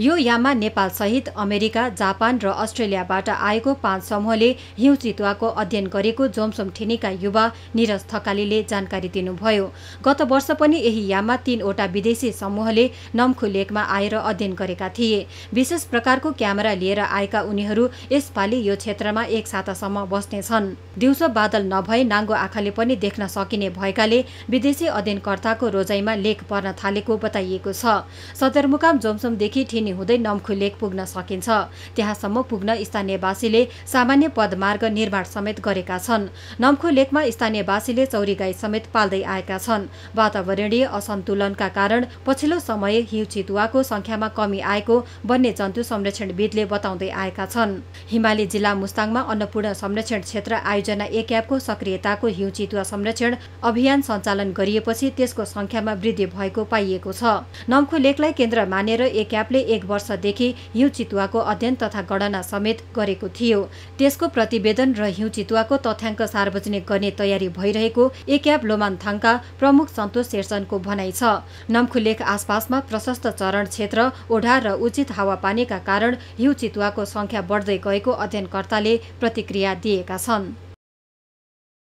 यो याममा सहित अमेरिका जापान र अस्ट्रेलियाबाट आएको पाँच समूहले हिउँ चितुवाको अध्ययन गरेको जोमसोम ठेनीका युवा निरज थकालीले जानकारी दिनुभयो गत वर्ष पनि यही याममा तीनवटा विदेशी समूहले नम्खु लेकमा आएर अध्ययन गरेका थिए विशेष प्रकारको क्यामेरा लिएर आएका उनीहरू यसपालि यो क्षेत्रमा एक सातासम्म बस्नेछन् दिउँसो बादल नभए नाङ्गो आँखाले पनि देख्न सकिने भएकाले विदेशी अध्ययनकर्ताको रोजाइमा लेख पर्न थालेको बताइएको छ सदरमुकाम जोमसोमदेखि दिने हुँदै नम्खु लेक पुग्न सकिन्छ त्यहाँसम्म पुग्न स्थानीयवासीले सामान्य पदमार्ग निर्माण समेत गरेका छन् नम्खु लेकमा स्थानीयवासीले चौरी गाई समेत पाल्दै आएका छन् वातावरणीय असन्तुलनका कारण पछिल्लो समय हिउँ चितुवाको संख्यामा कमी आएको वन्यजन्तु संरक्षणविदले बताउँदै आएका छन् हिमाली जिल्ला मुस्ताङमा अन्नपूर्ण संरक्षण क्षेत्र आयोजना एक एपको सक्रियताको हिउँ चितुवा संरक्षण अभियान सञ्चालन गरिएपछि त्यसको संख्यामा वृद्धि भएको पाइएको छ नम्खु लेकलाई केन्द्र मानेर एक एपले एक वर्षदेखि हिउँ चितुवाको अध्ययन तथा गणना समेत गरेको थियो त्यसको प्रतिवेदन र हिउँ चितुवाको तथ्याङ्क सार्वजनिक गर्ने तयारी भइरहेको एक्याब लोमानथाङका प्रमुख सन्तोष शेर्सनको भनाइ छ नम्खुलेख आसपासमा प्रशस्त चरण क्षेत्र ओढार र उचित हावापानीका कारण हिउँ चितुवाको सङ्ख्या बढ्दै गएको अध्ययनकर्ताले प्रतिक्रिया दिएका छन्